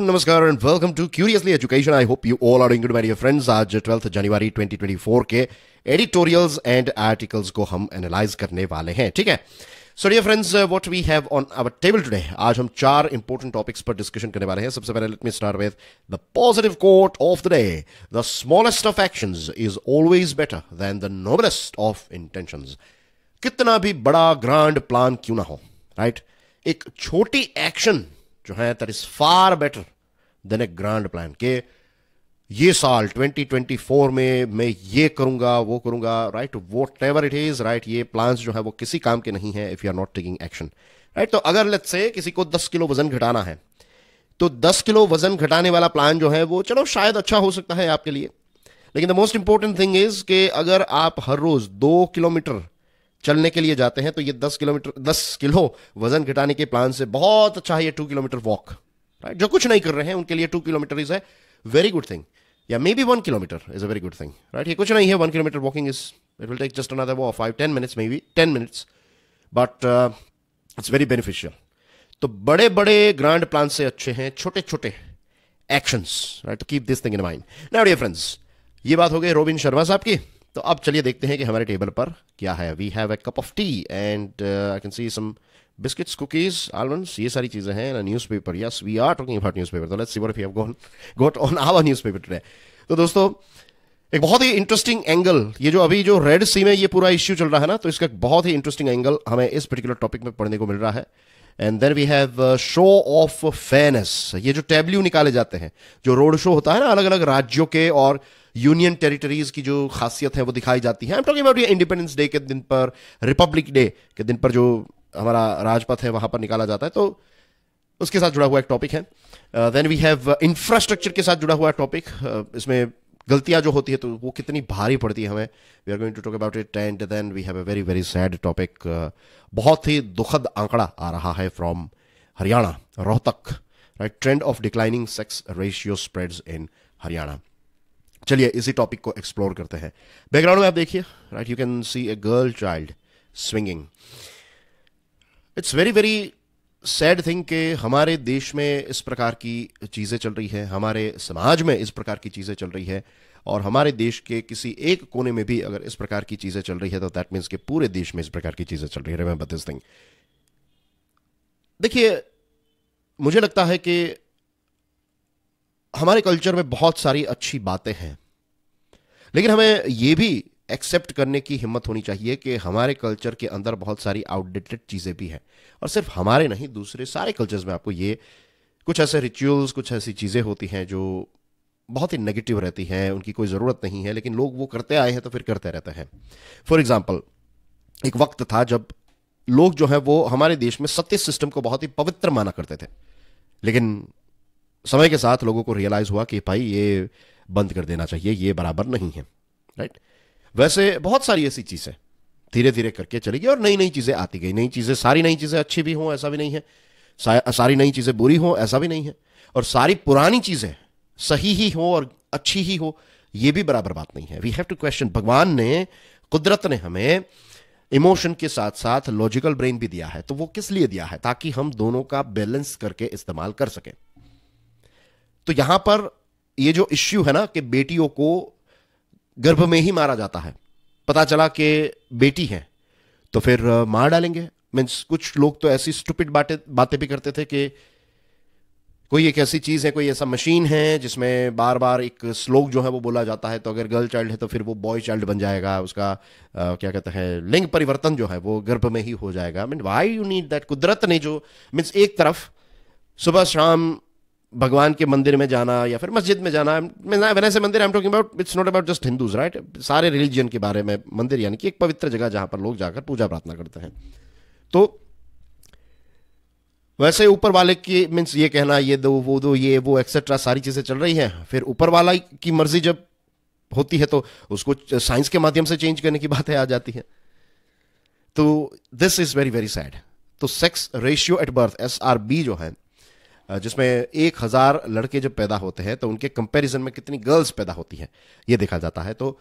नमस्कार and welcome to curiously education I hope you all are in good my dear friends आज twelfth जनवरी 2024 के editorials and articles को हम analyse करने वाले हैं ठीक है so dear friends what we have on our table today आज हम चार इंपॉर्टेंट टॉपिक्स पर डिस्कशन करने वाले हैं सबसे पहले let me start with the positive quote of the day the smallest of action is always better than the noblest of intention कितना भी बड़ा ग्रांड प्लान क्यों ना हो राइट right? एक छोटी एक्शन है that is far better than a grand plan के ये साल 2024 में मैं ये करूंगा वो करूंगा right whatever it is right ये प्लान जो है वो किसी काम के नहीं है if you are not taking action right तो अगर लेट्स से किसी को 10 किलो वजन घटाना है तो 10 किलो वजन घटाने वाला प्लान जो है वो चलो शायद अच्छा हो सकता है आपके लिए लेकिन the most important thing is कि अगर आप हर रोज दो किलोमीटर चलने के लिए जाते हैं तो ये दस किलोमीटर दस किलो वजन घटाने के प्लान से बहुत अच्छा है ये टू किलोमीटर वॉक राइट जो कुछ नहीं कर रहे हैं उनके लिए टू किलोमीटर इज है वेरी गुड थिंग या maybe one kilometer is a very good thing right ये कुछ नहीं है one kilometer walking is it will take just another वो five ten minutes maybe ten minutes but it's very beneficial तो बड़े बड़े grand plan से अच्छे हैं छोटे छोटे actions right keep this thing in mind now dear friends ये बात हो गई रोबिन शर्मा साहब की तो अब चलिए देखते हैं कि हमारे टेबल पर क्या है we have a cup of tea and I can see some biscuits cookies almond ये सारी चीज़ें हैं newspaper yes we are talking about newspaper तो let's see what we on our newspaper today तो दोस्तों एक बहुत ही interesting angle ये जो अभी जो रेड सी में ये पूरा इश्यू चल रहा है ना तो इसका बहुत ही इंटरेस्टिंग एंगल हमें इस पर्टिकुलर टॉपिक में पढ़ने को मिल रहा है and then we have show of fairness ये जो टेबल्यू निकाले जाते हैं जो रोड शो होता है ना अलग अलग राज्यों के और यूनियन टेरिटरीज की जो खासियत है वो दिखाई जाती है I am talking independence day के दिन पर रिपब्लिक डे के दिन पर जो हमारा राजपथ है वहां पर निकाला जाता है तो उसके साथ जुड़ा हुआ एक टॉपिक है देन वी हैव इंफ्रास्ट्रक्चर के साथ जुड़ा हुआ टॉपिक uh, इसमें गलतियां जो होती है तो वो कितनी भारी पड़ती है हमें we are going to talk about it and then we have a very very sad topic बहुत ही दुखद आंकड़ा आ रहा है from Haryana Rohtak right trend of declining sex ratio spreads in Haryana चलिए इसी टॉपिक को एक्सप्लोर करते हैं बैकग्राउंड में आप देखिए right you can see a girl child swinging it's very very sad thing के हमारे देश में इस प्रकार की चीज़ें चल रही है हमारे समाज में इस प्रकार की चीज़ें चल रही है और हमारे देश के किसी एक कोने में भी अगर इस प्रकार की चीज़ें चल रही है तो दैट मीन्स के पूरे देश में इस प्रकार की चीज़ें चल रही है दिस थिंग देखिए मुझे लगता है कि हमारे कल्चर में बहुत सारी अच्छी बातें हैं लेकिन हमें यह भी एक्सेप्ट करने की हिम्मत होनी चाहिए कि हमारे कल्चर के अंदर बहुत सारी आउटडेटेड चीज़ें भी हैं और सिर्फ हमारे नहीं दूसरे सारे कल्चर्स में आपको ये कुछ ऐसे रिचुअल्स कुछ ऐसी चीज़ें होती हैं जो बहुत ही नेगेटिव रहती हैं उनकी कोई ज़रूरत नहीं है लेकिन लोग वो करते आए हैं तो फिर करते रहते हैं फॉर एग्ज़ाम्पल एक वक्त था जब लोग जो है वो हमारे देश में सत्य सिस्टम को बहुत ही पवित्र माना करते थे लेकिन समय के साथ लोगों को रियलाइज़ हुआ कि भाई ये बंद कर देना चाहिए ये बराबर नहीं है राइट वैसे बहुत सारी ऐसी चीज़ें धीरे धीरे करके चली गई और नई नई चीज़ें आती गई नई चीज़ें सारी नई चीज़ें अच्छी भी हों ऐसा भी नहीं है सारी नई चीज़ें बुरी हों ऐसा भी नहीं है और सारी पुरानी चीज़ें सही ही हो और अच्छी ही हो ये भी बराबर बात नहीं है वी हैव टू क्वेश्चन भगवान ने कुदरत ने हमें इमोशन के साथ साथ लॉजिकल ब्रेन भी दिया है तो वो किस लिए दिया है ताकि हम दोनों का बैलेंस करके इस्तेमाल कर सकें तो यहां पर ये जो इश्यू है ना कि बेटियों को गर्भ में ही मारा जाता है पता चला कि बेटी है तो फिर मार डालेंगे मीन्स कुछ लोग तो ऐसी स्टूपिड बातें बातें भी करते थे कि कोई एक ऐसी चीज़ है कोई ऐसा मशीन है जिसमें बार बार एक स्लोक जो है वो बोला जाता है तो अगर गर्ल चाइल्ड है तो फिर वो बॉय चाइल्ड बन जाएगा उसका आ, क्या कहते हैं लिंग परिवर्तन जो है वो गर्भ में ही हो जाएगा mean why you need that कुदरत ने जो मीन्स एक तरफ सुबह शाम भगवान के मंदिर में जाना या फिर मस्जिद में जाना when I mandir I am talking about it's not about just Hindus right सारे रिलीजन के बारे में मंदिर यानी कि एक पवित्र जगह जहां पर लोग जाकर पूजा प्रार्थना करते हैं तो वैसे ऊपर वाले की मीन्स ये कहना ये दो वो दो ये वो एक्सेट्रा सारी चीज़ें चल रही हैं फिर ऊपर वाला की मर्जी जब होती है तो उसको साइंस के माध्यम से चेंज करने की बातें आ जाती हैं तो this is very very sad तो sex ratio at birth S R B जो है जिसमें एक हज़ार लड़के जब पैदा होते हैं तो उनके कंपैरिजन में कितनी गर्ल्स पैदा होती हैं ये देखा जाता है तो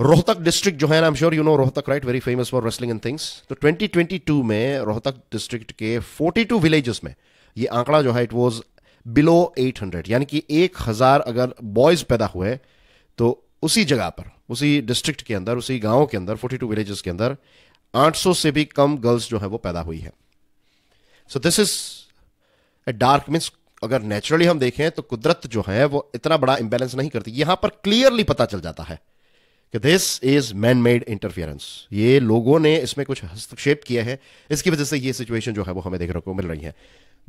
रोहतक डिस्ट्रिक्ट जो है am sure you know Rohtak right very famous for wrestling and things तो 2022 में रोहतक डिस्ट्रिक्ट के 42 विलेजेस में ये आंकड़ा जो है इट वॉज बिलो 800 यानी कि हजार अगर बॉयज पैदा हुए तो उसी जगह पर उसी डिस्ट्रिक्ट के अंदर उसी गांव के अंदर 42 विलेजेस के अंदर 800 से भी कम गर्ल्स जो है वो पैदा हुई है so this is dark means अगर नेचुरली हम देखें तो कुदरत जो है वो इतना बड़ा इंबैलेंस नहीं करती यहां पर क्लियरली पता चल जाता है कि this is man made interference ये लोगों ने इसमें कुछ हस्तक्षेप किया है इसकी वजह से ये सिचुएशन जो है वो हमें देखने को मिल रही है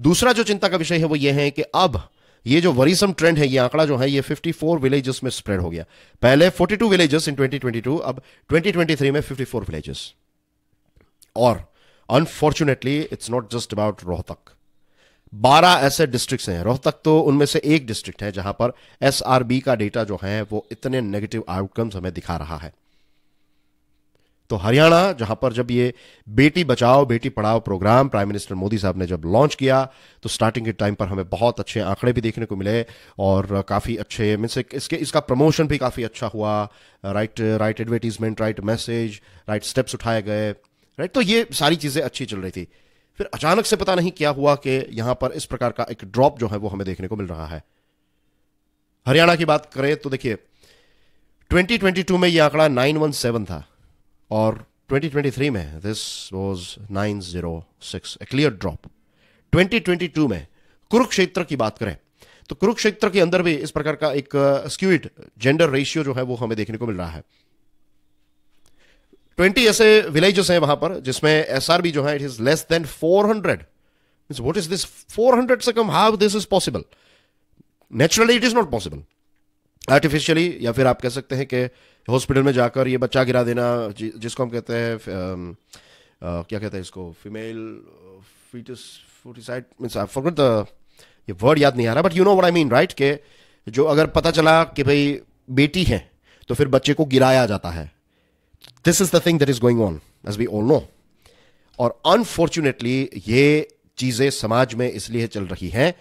दूसरा जो चिंता का विषय है वो ये है कि अब ये जो वरीसम ट्रेंड है ये आंकड़ा जो है ये 54 विलेजेस में स्प्रेड हो गया पहले 42 विलेजेस इन 2022 अब 2023 में 54 विलेजेस और unfortunately it's not just about Rohtak बारह ऐसे डिस्ट्रिक्ट्स हैं रोहतक तो उनमें से एक डिस्ट्रिक्ट है जहां पर एसआरबी का डेटा जो है वो इतने नेगेटिव आउटकम्स हमें दिखा रहा है तो हरियाणा जहां पर जब ये बेटी बचाओ बेटी पढ़ाओ प्रोग्राम प्राइम मिनिस्टर मोदी साहब ने जब लॉन्च किया तो स्टार्टिंग के टाइम पर हमें बहुत अच्छे आंकड़े भी देखने को मिले और काफ़ी अच्छे मीनस इसके इसका प्रमोशन भी काफ़ी अच्छा हुआ right right advertisement right message right steps उठाए गए राइट तो ये सारी चीज़ें अच्छी चल रही थी फिर अचानक से पता नहीं क्या हुआ कि यहां पर इस प्रकार का एक ड्रॉप जो है वो हमें देखने को मिल रहा है हरियाणा की बात करें तो देखिए 2022 में यह आंकड़ा 917 था और 2023 में this was 906 a clear drop 2022 में कुरुक्षेत्र की बात करें तो कुरुक्षेत्र के अंदर भी इस प्रकार का एक स्क्यूड जेंडर रेशियो जो है वो हमें देखने को मिल रहा है ट्वेंटी ऐसे विलेजेस हैं वहां पर जिसमें एस जो है it is less than four hundred mean what is this four hundred से कम how this is possible naturally it is not possible artificially या फिर आप कह सकते हैं कि हॉस्पिटल में जाकर ये बच्चा गिरा देना जि, जिसको हम कहते हैं um, uh, क्या कहते हैं इसको female foetus foeticide means I forget the ये वर्ड याद नहीं आ रहा but you know what I mean right के जो अगर पता चला कि भाई बेटी है तो फिर बच्चे को गिराया जाता है this is the thing that is going on as we all know और अनफॉर्चुनेटली ये चीजें समाज में इसलिए चल रही हैं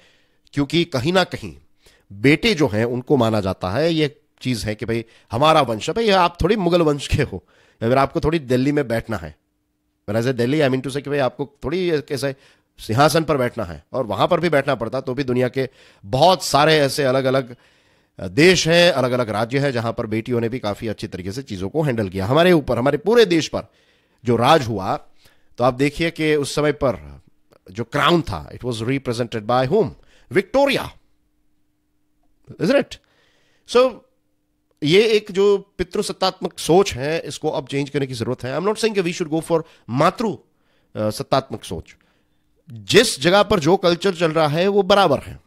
क्योंकि कहीं ना कहीं बेटे जो हैं उनको माना जाता है ये चीज है कि भाई हमारा वंश है भाई आप थोड़ी मुगल वंश के हो या फिर आपको थोड़ी दिल्ली में बैठना है वैसे दिल्ली आई मीन टू से कि भाई आपको थोड़ी कैसे सिंहासन पर बैठना है और वहां पर भी बैठना पड़ता तो भी दुनिया के बहुत सारे ऐसे अलग अलग देश है अलग अलग राज्य है जहां पर बेटियों ने भी काफ़ी अच्छी तरीके से चीज़ों को हैंडल किया हमारे ऊपर हमारे पूरे देश पर जो राज हुआ तो आप देखिए कि उस समय पर जो क्राउन था it was represented by home Victoria is it so ये एक जो पितृसत्तात्मक सोच है इसको अब चेंज करने की जरूरत है I am not saying we should go for मातृ सत्तात्मक सोच जिस जगह पर जो कल्चर चल रहा है वो बराबर है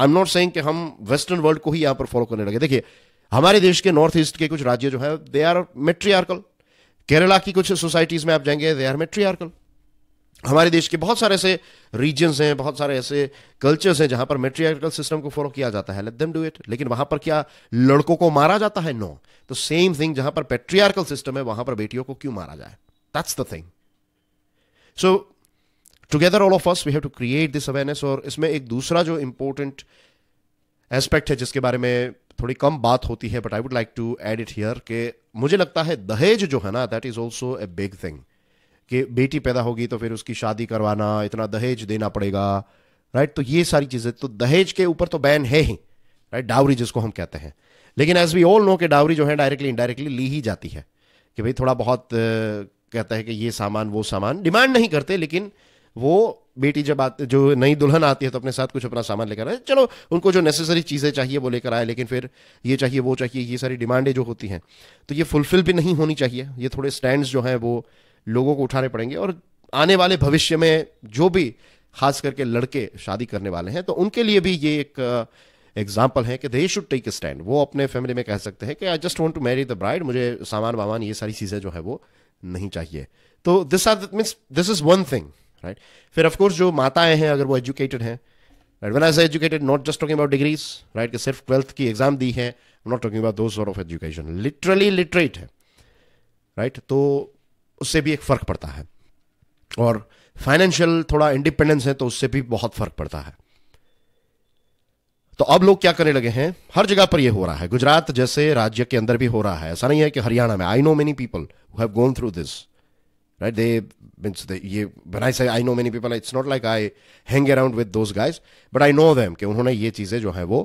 आई एम नॉट सेइंग कि हम वेस्टर्न वर्ल्ड को ही यहां पर फॉलो करने लगे देखिए हमारे देश के नॉर्थ ईस्ट के कुछ राज्य जो है दे आर मेट्रियार्कल केरला की कुछ सोसाइटीज में आप जाएंगे दे आर मेट्रियार्कल हमारे देश के बहुत सारे ऐसे रीजन्स हैं बहुत सारे ऐसे कल्चर्स हैं जहां पर मेट्रियार्कल सिस्टम को फॉलो किया जाता है लेट देम डू इट लेकिन वहां पर क्या लड़कों को मारा जाता है नो तो सेम थिंग जहां पर पेट्रियार्कल सिस्टम है वहां पर बेटियों को क्यों मारा जाए that's the thing so together all of us we have to create this awareness और इसमें एक दूसरा जो इंपॉर्टेंट एस्पेक्ट है जिसके बारे में थोड़ी कम बात होती है but I would like to add it here कि मुझे लगता है दहेज जो है ना that is also a big thing कि बेटी पैदा होगी तो फिर उसकी शादी करवाना इतना दहेज देना पड़ेगा राइट तो ये सारी चीज़ें तो दहेज के ऊपर तो बैन है ही राइट डावरी जिसको हम कहते हैं लेकिन एज वी ऑल नो कि डावरी जो है डायरेक्टली इनडायरेक्टली ली ही जाती है कि भाई थोड़ा बहुत कहता है कि ये सामान वो सामान डिमांड नहीं करते लेकिन वो बेटी जब आती जो नई दुल्हन आती है तो अपने साथ कुछ अपना सामान लेकर आए चलो उनको जो नेसेसरी चीज़ें चाहिए वो लेकर आए लेकिन फिर ये चाहिए वो चाहिए ये सारी डिमांडें जो होती हैं तो ये फुलफिल भी नहीं होनी चाहिए ये थोड़े स्टैंड्स जो हैं वो लोगों को उठाने पड़ेंगे और आने वाले भविष्य में जो भी खास करके लड़के शादी करने वाले हैं तो उनके लिए भी ये एक एग्जाम्पल uh, है कि दे शुड टेक स्टैंड वो अपने फैमिली में कह सकते हैं कि I just want to marry the bride मुझे सामान वामान ये सारी चीज़ें जो है वो नहीं चाहिए तो this are means this is one thing right फिर ऑफकोर्स जो माताएं हैं अगर वो एजुकेटेड हैं राइट वन एज educated not just talking about degrees right कि सिर्फ ट्वेल्थ की एग्जाम दी है नॉट टॉकिंग अबाउट दो sort of education literally literate है राइट right? तो उससे भी एक फ़र्क पड़ता है और फाइनेंशियल थोड़ा इंडिपेंडेंस है तो उससे भी बहुत फ़र्क पड़ता है तो अब लोग क्या करने लगे हैं हर जगह पर यह हो रहा है गुजरात जैसे राज्य के अंदर भी हो रहा है ऐसा नहीं है कि हरियाणा में I know many people have gone through this right? They means they ye when I say I know many people, it's not like I hang around with those guys, but I know them ke unhone ye cheeze jo hai wo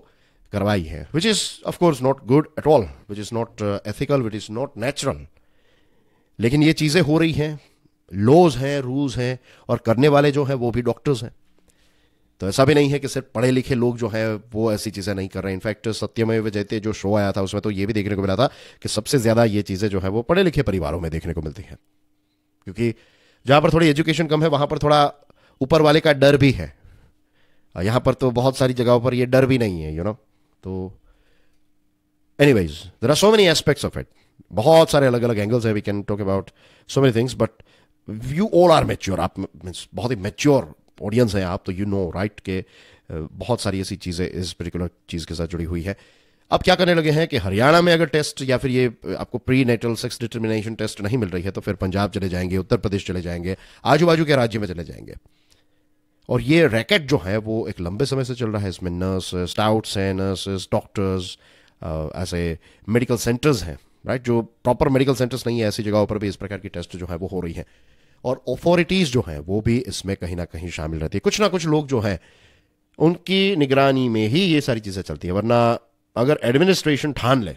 karwai hai which is of course not good at all, which is not uh, ethical, which is not natural. lekin ye cheeze ho rahi hain laws हैं rules हैं और करने वाले जो हैं वो भी doctors हैं तो ऐसा भी नहीं है कि सिर्फ पढ़े लिखे लोग जो हैं वो ऐसी चीज़ें नहीं कर रहे इनफैक्ट सत्यमय जयते जो शो आया था उसमें तो ये भी देखने को मिला था कि सबसे ज़्यादा ये चीज़ें जो है वो पढ़े लिखे परिवारों में देखने को मिलती हैं क्योंकि जहाँ पर थोड़ी एजुकेशन कम है वहाँ पर थोड़ा ऊपर वाले का डर भी है यहाँ पर तो बहुत सारी जगहों पर ये डर भी नहीं है यू you नो know? तो anyways there are so many aspects of it बहुत सारे अलग अलग एंगल्स है we can talk about so many things but you all are mature आप मीन्स बहुत ही मेच्योर ऑडियंस हैं आप तो यू नो राइट के बहुत सारी ऐसी चीज़ें इस पर्टिकुलर चीज़ के साथ जुड़ी हुई है अब क्या करने लगे हैं कि हरियाणा में अगर टेस्ट या फिर ये आपको prenatal sex determination test नहीं मिल रही है तो फिर पंजाब चले जाएंगे उत्तर प्रदेश चले जाएंगे आजू बाजू के राज्य में चले जाएंगे और ये रैकेट जो है वो एक लंबे समय से चल रहा है इसमें नर्स स्टाउट्स हैं नर्सेस डॉक्टर्स ऐसे मेडिकल सेंटर्स हैं राइट जो प्रॉपर मेडिकल सेंटर्स नहीं है ऐसी जगहों पर भी इस प्रकार की टेस्ट जो है वो हो रही है और ऑथोरिटीज जो हैं वो भी इसमें कहीं ना कहीं शामिल रहती है कुछ ना कुछ लोग जो हैं उनकी निगरानी में ही ये सारी चीज़ें चलती हैं वरना अगर एडमिनिस्ट्रेशन ठान ले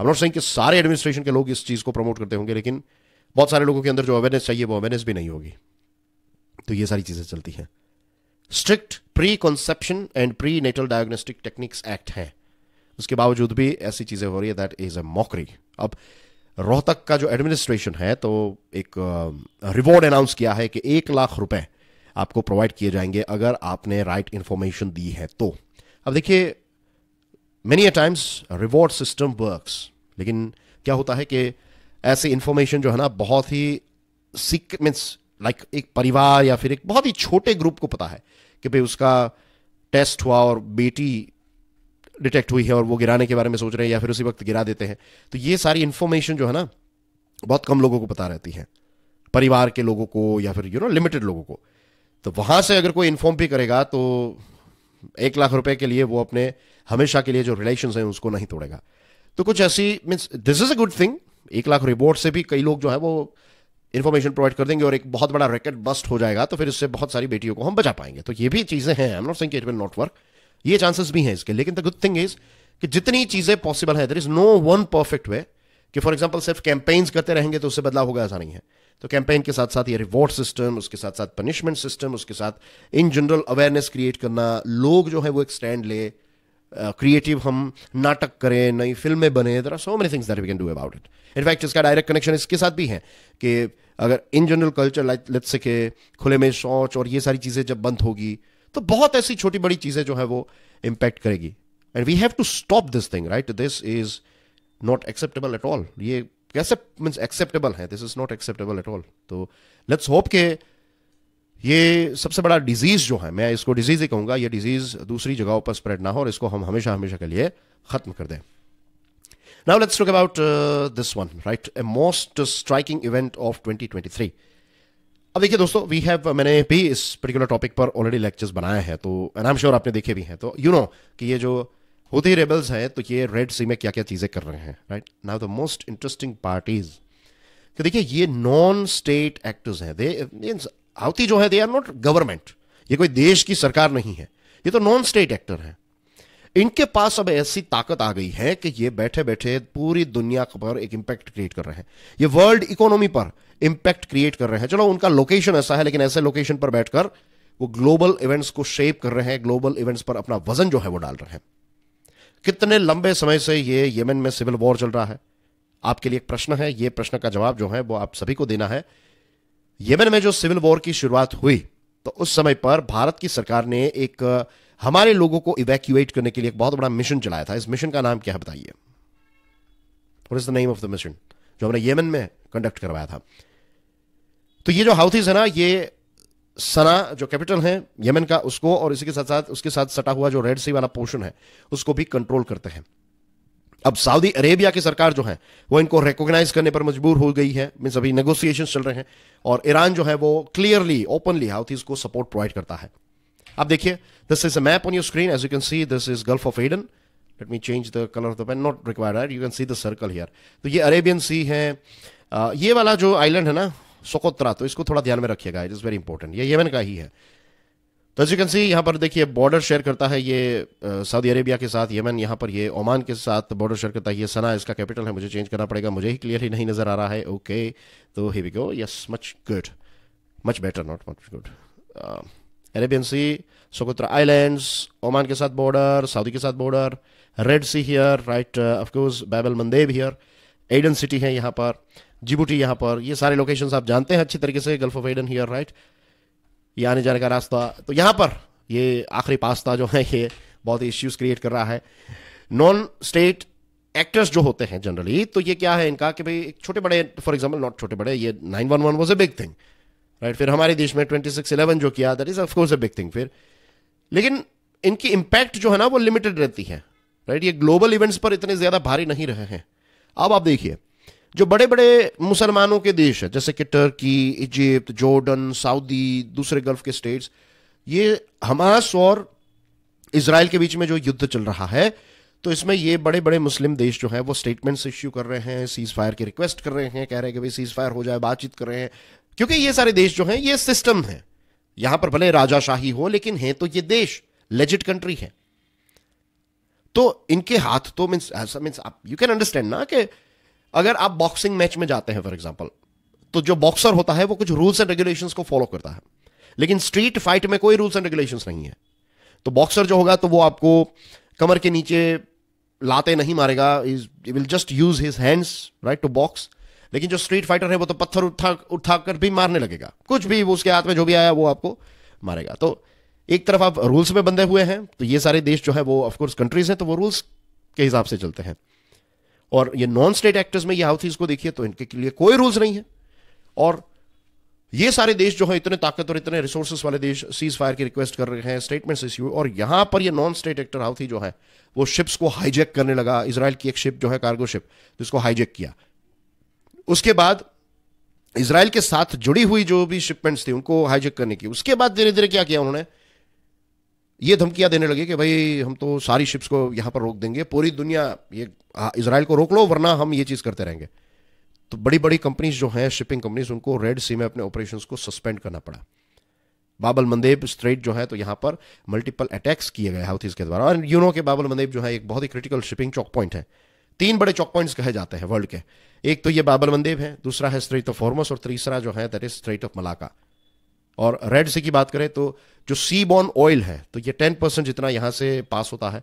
अब नॉट सेइंग कि सारे एडमिनिस्ट्रेशन के लोग इस चीज़ को प्रमोट करते होंगे लेकिन बहुत सारे लोगों के अंदर जो अवेयरनेस चाहिए वो अवेयरनेस भी नहीं होगी तो ये सारी चीज़ें चलती हैं strict preconception and prenatal diagnostic techniques act है उसके बावजूद भी ऐसी चीज़ें हो रही है दैट इज़ अ मॉकरी अब रोहतक का जो एडमिनिस्ट्रेशन है तो एक रिवॉर्ड अनाउंस किया है कि एक लाख रुपए आपको प्रोवाइड किए जाएंगे अगर आपने राइट इंफॉर्मेशन दी है तो अब देखिए many a times reward system works लेकिन क्या होता है कि ऐसी इन्फॉर्मेशन जो है ना बहुत ही सीक मीन्स लाइक एक परिवार या फिर एक बहुत ही छोटे ग्रुप को पता है कि भाई उसका टेस्ट हुआ और बेटी डिटेक्ट हुई है और वो गिराने के बारे में सोच रहे हैं या फिर उसी वक्त गिरा देते हैं तो ये सारी इन्फॉर्मेशन जो है ना बहुत कम लोगों को पता रहती है परिवार के लोगों को या फिर यू नो लिमिटेड लोगों को तो वहां से अगर कोई इन्फॉर्म भी करेगा तो एक लाख रुपए के लिए वो अपने हमेशा के लिए जो रिलेशन है उसको नहीं तोड़ेगा तो कुछ ऐसी means this is a good thing एक लाख रिवॉर्ड से भी कई लोग जो है वो इन्फॉर्मेशन प्रोवाइड कर देंगे और एक बहुत बड़ा रैकेट बस्ट हो जाएगा तो फिर इससे बहुत सारी बेटियों को हम बचा पाएंगे तो ये भी चीज़ें हैं I am not it will not work ये चांसेस भी हैं इसके लेकिन द गुड थिंग इज कि जितनी चीज़ें पॉसिबल है there is no one perfect way कि फॉर एग्जाम्पल सिर्फ कैंपेन्स करते रहेंगे तो उससे बदलाव होगा ऐसा नहीं है तो कैंपेन के साथ साथ ये रिवॉर्ड सिस्टम उसके साथ साथ पनिशमेंट सिस्टम उसके साथ इन जनरल अवेयरनेस क्रिएट करना लोग जो है वो एक स्टैंड ले क्रिएटिव uh, हम नाटक करें नई फिल्में बने there are so many things that we can do about it in fact इसका डायरेक्ट कनेक्शन इसके साथ भी है कि अगर in general culture let's say के खुले में शौच और ये सारी चीज़ें जब बंद होगी तो बहुत ऐसी छोटी बड़ी चीज़ें जो है वो इम्पैक्ट करेगी and we have to stop this thing right this is not acceptable at all ये कैसे मीन्स एक्सेप्टेबल है this is not acceptable at all तो लेट्स होप के ये सबसे बड़ा डिजीज जो है मैं इसको डिजीज ही कहूंगा ये डिजीज दूसरी जगहों पर स्प्रेड ना हो और इसको हम हमेशा हमेशा के लिए खत्म कर दें now let's talk about this one right a most striking event of 2023 अब देखिए दोस्तों वी हैव मैंने भी इस पर्टिकुलर टॉपिक पर ऑलरेडी लेक्चर्स बनाए हैं तो एंड आई एम श्योर आपने देखे भी हैं तो यू you नो know, कि ये जो होते ही रेबल्स हैं तो ये रेड सी में क्या क्या चीज़ें कर रहे हैं right now the most interesting parties कि देखिए ये नॉन स्टेट एक्टर्स हैं दे हाउती जो है दे आर नॉट गवर्नमेंट ये कोई देश की सरकार नहीं है ये तो नॉन स्टेट एक्टर है इनके पास अब ऐसी ताकत आ गई है कि ये बैठे बैठे पूरी दुनिया पर एक इंपैक्ट क्रिएट कर रहे हैं ये वर्ल्ड इकोनॉमी पर इंपैक्ट क्रिएट कर रहे हैं चलो उनका लोकेशन ऐसा है लेकिन ऐसे लोकेशन पर बैठकर वो ग्लोबल इवेंट्स को शेप कर रहे हैं ग्लोबल इवेंट्स पर अपना वजन जो है वो डाल रहे हैं कितने लंबे समय से ये यमन में सिविल वॉर चल रहा है आपके लिए एक प्रश्न है ये प्रश्न का जवाब जो है वो आप सभी को देना है यमन में जो सिविल वॉर की शुरुआत हुई तो उस समय पर भारत की सरकार ने एक हमारे लोगों को इवैक्यूएट करने के लिए एक बहुत बड़ा मिशन चलाया था इस मिशन का नाम क्या है बताइए what is the name of the mission जो हमने येमेन में कंडक्ट करवाया था तो ये जो हाउथीज है ना ये सना जो कैपिटल है यमन का उसको और इसी के साथ साथ उसके साथ सटा हुआ जो रेड सी वाला पोर्शन है उसको भी कंट्रोल करते हैं अब सऊदी अरेबिया की सरकार जो है वो इनको रिकॉग्नाइज करने पर मजबूर हो गई है मीन अभी नेगोशिएशन चल रहे हैं और ईरान जो है वो क्लियरली ओपनली हाउथीज को सपोर्ट प्रोवाइड करता है अब देखिए this is a map on your screen as you can see this is Gulf of Aden let me change the colour of the pen not required you can see the circle here तो ये Arabian सी है ये वाला जो island है ना Socotra तो इसको थोड़ा ध्यान में रखिएगा इट इज़ वेरी इंपॉर्टेंट ये येमन का ही है तो यू कैन सी यहां पर देखिए बॉर्डर शेयर करता है ये सऊदी अरेबिया के साथ यमन यहां पर ये ओमान के साथ बॉर्डर शेयर करता है ये सना इसका कैपिटल है मुझे चेंज करना पड़ेगा मुझे ही क्लियरली नहीं नज़र आ रहा है ओके तो hey we go yes much good much better not much good Arabian sea Socotra islands Oman के साथ बॉर्डर सऊदी के साथ border red sea here right of course Bab el Mandeb here Aden city है यहां पर जिबूटी यहाँ पर ये सारे लोकेशन आप जानते हैं अच्छी तरीके से Gulf of Aden here right ये आने जाने का रास्ता तो यहाँ पर ये आखिरी पास्ता जो है ये बहुत ही इश्यूज क्रिएट कर रहा है नॉन स्टेट एक्टर्स जो होते हैं जनरली तो ये क्या है इनका कि भाई छोटे बड़े फॉर एग्जाम्पल नॉट छोटे बड़े ये nine one one was a big thing right फिर हमारे देश में ट्वेंटी सिक्स इलेवन जो किया that is of course a big thing फिर लेकिन इनकी इम्पैक्ट जो है ना वो लिमिटेड रहती है राइट ये ग्लोबल इवेंट्स पर इतने ज़्यादा भारी नहीं रहे हैं अब आप देखिए जो बड़े बड़े मुसलमानों के देश है जैसे कि टर्की इजिप्ट जॉर्डन सऊदी दूसरे गल्फ के स्टेट्स ये हमास और इसराइल के बीच में जो युद्ध चल रहा है तो इसमें ये बड़े बड़े मुस्लिम देश जो हैं वो स्टेटमेंट्स इश्यू कर रहे हैं सीज फायर की रिक्वेस्ट कर रहे हैं कह रहे हैं कि भाई सीज फायर हो जाए बातचीत कर रहे हैं क्योंकि ये सारे देश जो हैं ये सिस्टम है यहां पर भले राजाशाही हो लेकिन है तो ये देश लेजिट कंट्री है तो इनके हाथ तो मीन्स मीन्स आप यू कैन अंडरस्टैंड ना कि अगर आप बॉक्सिंग मैच में जाते हैं फॉर एग्जाम्पल तो जो बॉक्सर होता है वो कुछ रूल्स एंड रेगुलेशन को फॉलो करता है लेकिन स्ट्रीट फाइट में कोई रूल्स एंड रेगुलेशन नहीं है तो बॉक्सर जो होगा तो वो आपको कमर के नीचे लाते नहीं मारेगा is will just use his hands right to box लेकिन जो स्ट्रीट फाइटर है वो तो पत्थर उठा उठा कर भी मारने लगेगा कुछ भी उसके हाथ में जो भी आया वो आपको मारेगा तो एक तरफ आप रूल्स में बंधे हुए हैं तो ये सारे देश जो है वो ऑफकोर्स कंट्रीज हैं तो वो रूल्स के हिसाब से चलते हैं और ये नॉन स्टेट एक्टर्स में ये हाउथीज को देखिए तो इनके लिए कोई रूल्स नहीं है और ये सारे देश जो है इतने ताकत और इतने रिसोर्सेस वाले देश सीज फायर की रिक्वेस्ट कर रहे हैं स्टेटमेंट इश्यू और यहां पर ये नॉन स्टेट एक्टर हाउथी जो है वो शिप्स को हाईजेक करने लगा इसराइल की एक शिप जो है कार्गो शिप जिसको हाईजेक किया उसके बाद इसराइल के साथ जुड़ी हुई जो भी शिपमेंट्स थी उनको हाईजेक करने की उसके बाद धीरे धीरे क्या किया उन्होंने ये धमकियां देने लगे कि भाई हम तो सारी शिप्स को यहां पर रोक देंगे पूरी दुनिया ये इसराइल को रोक लो वरना हम ये चीज़ करते रहेंगे तो बड़ी बड़ी कंपनीज जो हैं शिपिंग कंपनीज उनको रेड सी में अपने ऑपरेशन को सस्पेंड करना पड़ा बाबल मंदेब स्ट्रेट जो है तो यहां पर मल्टीपल अटैक्स किए गए हाउथीज के द्वारा और यूनो के बाबल मंदेब जो है एक बहुत ही क्रिटिकल शिपिंग चौक पॉइंट है तीन बड़े चौक पॉइंट्स कहे जाते हैं वर्ल्ड के एक तो ये बाबल मंदेब है दूसरा है स्ट्रेट ऑफ फॉर्मस और तीसरा जो है that is Strait of Malacca और रेड सी की बात करें तो जो सी बॉर्न ऑयल है तो ये टेन परसेंट जितना यहां से पास होता है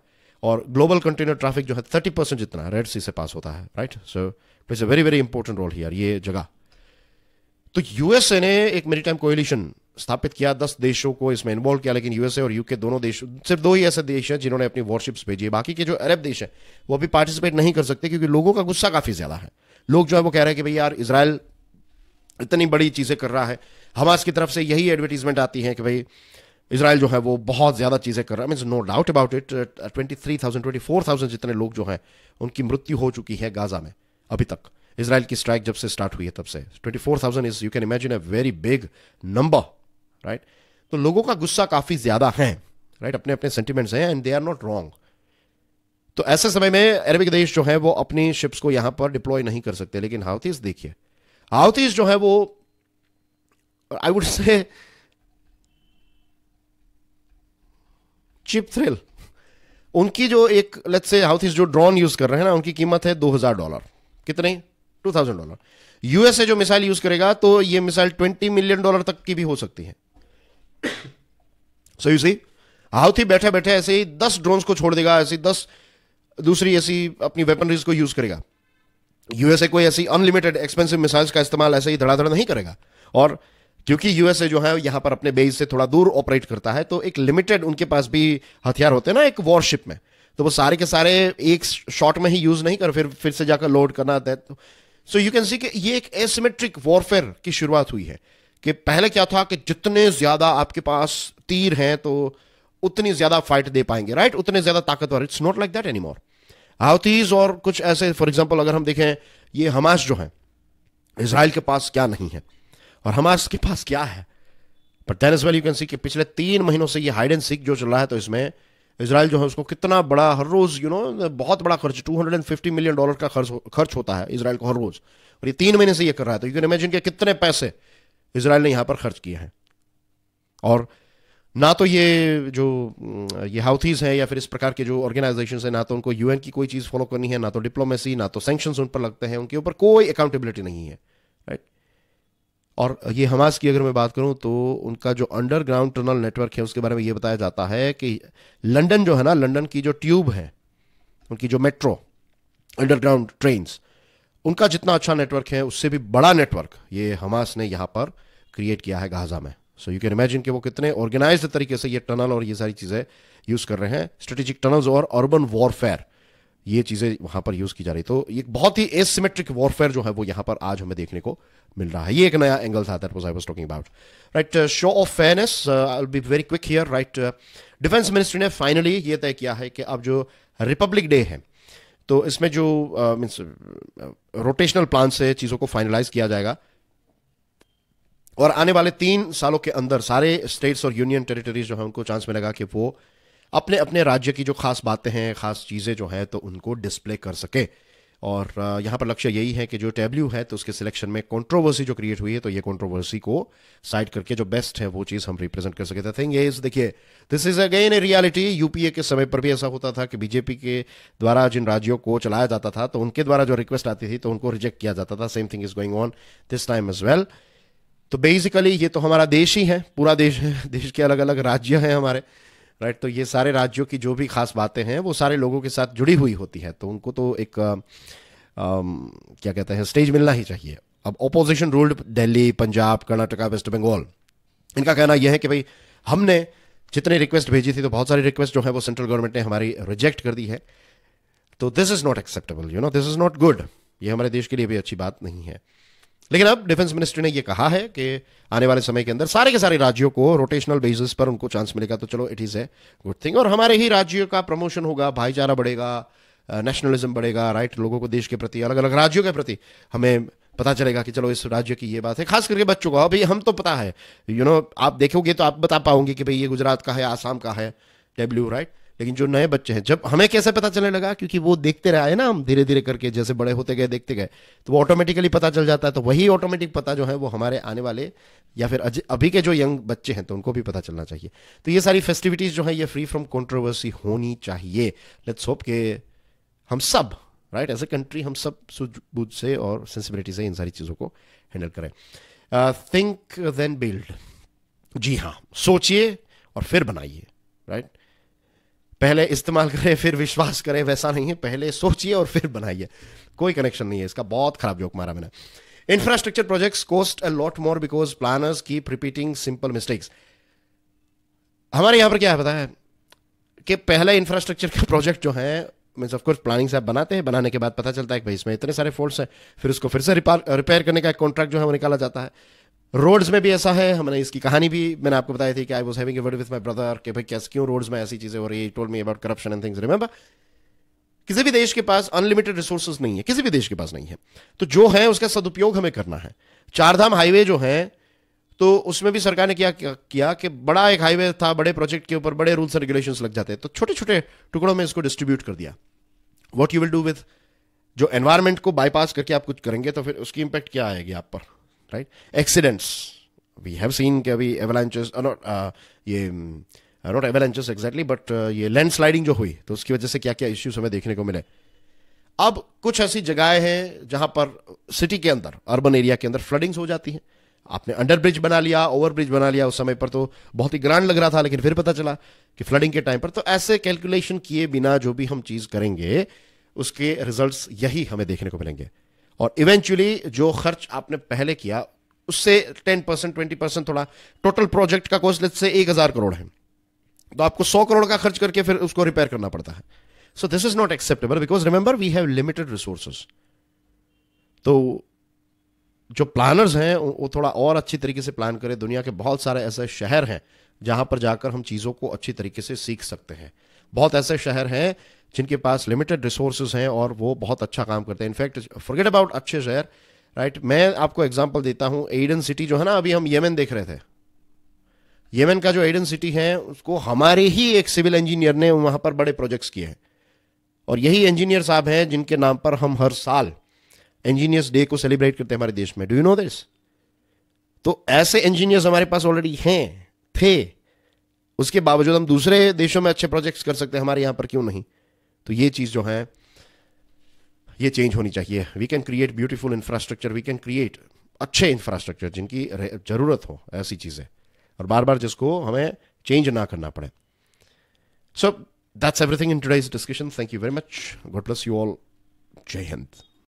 और ग्लोबल कंटेनर ट्रैफिक जो है थर्टी परसेंट जितना रेड सी से पास होता है right so it's a very very important role here ये जगह तो यूएसए ने एक मेरी टाइम कोलिशन स्थापित किया दस देशों को इसमें इन्वॉल्व किया लेकिन यूएसए और यूके दोनों देश सिर्फ दो ही ऐसे देश हैं जिन्होंने अपनी वॉरशिप्स भेजी है बाकी के जो अरब देश हैं वो अभी पार्टिसिपेट नहीं कर सकते क्योंकि लोगों का गुस्सा काफ़ी ज़्यादा है लोग जो है वो कह रहे हैं कि भाई यार इसराइल इतनी बड़ी चीज़ें कर रहा है हमास की तरफ से यही एडवर्टीजमेंट आती है कि भाई इसराइल जो है वो बहुत ज़्यादा चीज़ें कर रहा है mean no doubt about it twenty three thousand twenty four thousand जितने लोग जो हैं उनकी मृत्यु हो चुकी है गाज़ा में अभी तक इसराइल की स्ट्राइक जब से स्टार्ट हुई है तब से twenty four thousand is you can imagine a very big number right तो लोगों का गुस्सा काफ़ी ज़्यादा है राइट right? अपने अपने सेंटिमेंट्स हैं and they are not wrong तो ऐसे समय में अरबिक देश जो है वो अपनी शिप्स को यहां पर डिप्लॉय नहीं कर सकते लेकिन हाउथीज देखिए हाउथीज जो है वो I would say chip thrill उनकी जो एक लेट्स से हाउथीज जो ड्रोन यूज कर रहे हैं ना उनकी कीमत है दो हजार डॉलर कितने टू थाउजेंड डॉलर यूएसए जो मिसाइल यूज करेगा तो ये मिसाइल ट्वेंटी मिलियन डॉलर तक की भी हो सकती है सो यू सी हाउथी बैठे बैठे ऐसे ही दस ड्रोन को छोड़ देगा ऐसी दस दूसरी ऐसी अपनी वेपनरीज को यूज करेगा यूएसए कोई ऐसी अनलिमिटेड एक्सपेंसिव मिसाइल्स का इस्तेमाल ऐसे ही धड़ाधड़ नहीं करेगा और क्योंकि यूएसए जो है यहां पर अपने बेस से थोड़ा दूर ऑपरेट करता है तो एक लिमिटेड उनके पास भी हथियार होते हैं ना एक वॉरशिप में तो वो सारे के सारे एक शॉट में ही यूज नहीं कर फिर फिर से जाकर लोड करना आता है तो सो यू कैन सी कि ये एक एसिमेट्रिक वॉरफेयर की शुरुआत हुई है कि पहले क्या था कि जितने ज्यादा आपके पास तीर हैं तो उतनी ज्यादा फाइट दे पाएंगे राइट right? उतने ज्यादा ताकतवर it's not like that anymore Houthis और कुछ ऐसे फॉर एग्जाम्पल अगर हम देखें ये हमास जो है इसराइल के पास क्या नहीं है और हमास के पास क्या है पर then is well you can see कि पिछले तीन महीनों से ये हाइड एंड सीख जो चल रहा है तो इसमें इसराइल जो है उसको कितना बड़ा हर रोज यू you नो know, बहुत बड़ा खर्च 250 मिलियन डॉलर का खर्च खर्च होता है इसराइल को हर रोज और ये तीन महीने से ये कर रहा है तो यू कैन इमेजिन के कितने पैसे इसराइल ने यहां पर खर्च किए हैं और ना तो ये जो ये हाउथीज हैं या फिर इस प्रकार के जो ऑर्गेनाइजेशन हैं ना तो उनको यूएन की कोई चीज़ फॉलो करनी है ना तो डिप्लोमेसी ना तो सेंक्शन उन पर लगते हैं उनके ऊपर कोई अकाउंटेबिलिटी नहीं है राइट और ये हमास की अगर मैं बात करूं तो उनका जो अंडरग्राउंड टनल नेटवर्क है उसके बारे में ये बताया जाता है कि लंदन जो है ना लंदन की जो ट्यूब है उनकी जो मेट्रो अंडरग्राउंड ट्रेन उनका जितना अच्छा नेटवर्क है उससे भी बड़ा नेटवर्क ये हमास ने यहां पर क्रिएट किया है गाजा में सो यू कैन इमेजिन कि वो कितने ऑर्गेनाइज तरीके से ये टनल और ये सारी चीज़ें यूज़ कर रहे हैं स्ट्रेटेजिक टनल्स और अर्बन वॉरफेयर ये चीज़ें वहां पर यूज़ की जा रही तो एक बहुत ही एसिमेट्रिक वॉरफेयर जो है वो यहां पर आज हमें देखने को मिल रहा है ये एक नया एंगल था that was I was talking about right show of fairness I will be very quick here right defence ministry ने फाइनली ये तय किया है कि अब जो रिपब्लिक डे है तो इसमें जो मीन्स रोटेशनल प्लान से चीज़ों को फाइनलाइज किया जाएगा और आने वाले तीन सालों के अंदर सारे स्टेट्स और यूनियन टेरिटरीज जो है उनको चांस मिलेगा कि वो अपने अपने राज्य की जो खास बातें हैं खास चीज़ें जो हैं तो उनको डिस्प्ले कर सके और यहां पर लक्ष्य यही है कि जो टेब्ल्यू है तो उसके सिलेक्शन में कंट्रोवर्सी जो क्रिएट हुई है तो ये कंट्रोवर्सी को साइड करके जो बेस्ट है वो चीज़ हम रिप्रेजेंट कर सके थे थिंग इज देखिए this is again a reality UPA के समय पर भी ऐसा होता था कि बीजेपी के द्वारा जिन राज्यों को चलाया जाता था तो उनके द्वारा जो रिक्वेस्ट आती थी तो उनको रिजेक्ट किया जाता था same thing is going on this time is well तो बेसिकली ये तो हमारा देश ही है पूरा देश है देश के अलग अलग राज्य हैं हमारे राइट तो ये सारे राज्यों की जो भी खास बातें हैं वो सारे लोगों के साथ जुड़ी हुई होती है तो उनको तो एक आ, क्या कहते हैं स्टेज मिलना ही चाहिए अब ऑपोजिशन रूल्ड दिल्ली पंजाब कर्नाटका वेस्ट बंगाल इनका कहना यह है कि भाई हमने जितने रिक्वेस्ट भेजी थी तो बहुत सारी रिक्वेस्ट जो है वो सेंट्रल गवर्नमेंट ने हमारी रिजेक्ट कर दी है तो this is not acceptable you know this is not good ये हमारे देश के लिए भी अच्छी बात नहीं है लेकिन अब डिफेंस मिनिस्ट्री ने यह कहा है कि आने वाले समय के अंदर सारे के सारे राज्यों को रोटेशनल बेसिस पर उनको चांस मिलेगा तो चलो it is a good thing और हमारे ही राज्यों का प्रमोशन होगा भाईचारा बढ़ेगा नेशनलिज्म बढ़ेगा राइट लोगों को देश के प्रति अलग अलग राज्यों के प्रति हमें पता चलेगा कि चलो इस राज्य की ये बात है खास करके बच्चों का भाई हम तो पता है यू you नो know, आप देखोगे तो आप बता पाओगे कि भाई ये गुजरात का है आसाम का है डब्ल्यू राइट लेकिन जो नए बच्चे हैं जब हमें कैसे पता चलने लगा क्योंकि वो देखते रहे ना हम धीरे धीरे करके जैसे बड़े होते गए देखते गए तो वो ऑटोमेटिकली पता चल जाता है तो वही ऑटोमेटिक पता जो है वो हमारे आने वाले या फिर अभी के जो यंग बच्चे हैं तो उनको भी पता चलना चाहिए तो ये सारी फेस्टिविटीज़ जो है ये फ्री फ्रॉम कॉन्ट्रोवर्सी होनी चाहिए लेट्स होप के हम सब राइट एज ए कंट्री हम सब सूझबूझ से और सेंसिबिलिटी से इन सारी चीज़ों को हैंडल करें थिंक देन बिल्ड जी हाँ सोचिए और फिर बनाइए राइट right? पहले इस्तेमाल करें फिर विश्वास करें वैसा नहीं है पहले सोचिए और फिर बनाइए कोई कनेक्शन नहीं है इसका बहुत खराब जोक मारा मैंने infrastructure projects cost a lot more because planners keep repeating simple mistakes हमारे यहां पर क्या है पता है कि पहले इंफ्रास्ट्रक्चर के प्रोजेक्ट जो है मीन्स ऑफकोर्स प्लानिंग से आप बनाते हैं बनाने के बाद पता चलता है कि भाई इसमें इतने सारे फॉल्ट्स हैं फिर उसको फिर से रिपेयर करने का कॉन्ट्रैक्ट जो है वो निकाला जाता है रोड्स में भी ऐसा है हमने इसकी कहानी भी मैंने आपको बताई थी कि I was having word with my brother के भाई कैसे क्यों रोड्स में ऐसी चीज़ें हो रही told me about corruption and things remember किसी भी देश के पास अनलिमिटेड रिसोर्सेज नहीं है किसी भी देश के पास नहीं है तो जो है उसका सदुपयोग हमें करना है चारधाम हाईवे जो है तो उसमें भी सरकार ने क्या किया कि बड़ा एक हाईवे था बड़े प्रोजेक्ट के ऊपर बड़े रूल्स एंड रेगुलेशन लग जाते हैं तो छोटे छोटे टुकड़ों में इसको डिस्ट्रीब्यूट कर दिया what you will do with जो एनवायरमेंट को बाईपास करके आप कुछ करेंगे तो फिर उसकी इंपैक्ट क्या आएगी आप पर right accidents we have seen के अभी एवलेंचेस नॉट uh, uh, ये नॉट एवलेंचेस एग्जैक्टली बट ये लैंडस्लाइडिंग जो हुई तो उसकी वजह से क्या क्या इश्यूज हमें देखने को मिले अब कुछ ऐसी जगहें हैं जहां पर सिटी के अंदर अर्बन एरिया के अंदर फ्लडिंग्स हो जाती हैं आपने अंडर ब्रिज बना लिया ओवर ब्रिज बना लिया उस समय पर तो बहुत ही ग्रांड लग रहा था लेकिन फिर पता चला कि फ्लडिंग के टाइम पर तो ऐसे कैलकुलेशन किए बिना जो भी हम चीज़ करेंगे उसके रिजल्ट्स यही हमें देखने को मिलेंगे और इवेंचुअली जो खर्च आपने पहले किया उससे टेन परसेंट ट्वेंटी परसेंट थोड़ा टोटल प्रोजेक्ट का कोस्ट लेट से एक हज़ार करोड़ है तो आपको सौ करोड़ का खर्च करके फिर उसको रिपेयर करना पड़ता है so this is not acceptable because remember we have limited resources तो जो प्लानर्स हैं वो थोड़ा और अच्छी तरीके से प्लान करें दुनिया के बहुत सारे ऐसे शहर हैं जहां पर जाकर हम चीज़ों को अच्छी तरीके से सीख सकते हैं बहुत ऐसे शहर हैं जिनके पास लिमिटेड रिसोर्स हैं और वो बहुत अच्छा काम करते हैं इनफैक्ट फॉरगेट अबाउट अच्छे शहर राइट right? मैं आपको एग्जाम्पल देता हूँ एडन सिटी जो है ना अभी हम येमेन देख रहे थे येमेन का जो एडन सिटी है उसको हमारे ही एक सिविल इंजीनियर ने वहाँ पर बड़े प्रोजेक्ट्स किए हैं और यही इंजीनियर साहब हैं जिनके नाम पर हम हर साल इंजीनियर्स डे को सेलिब्रेट करते हैं हमारे देश में डू यू नो दिस तो ऐसे इंजीनियर्स हमारे पास ऑलरेडी हैं थे उसके बावजूद हम दूसरे देशों में अच्छे प्रोजेक्ट्स कर सकते हैं हमारे यहां पर क्यों नहीं तो ये चीज़ जो है ये चेंज होनी चाहिए we can create beautiful infrastructure we can create अच्छे इंफ्रास्ट्रक्चर जिनकी ज़रूरत हो ऐसी चीज़ें और बार बार जिसको हमें चेंज ना करना पड़े so that's everything in today's discussion thank you very much God bless you all जय हिंद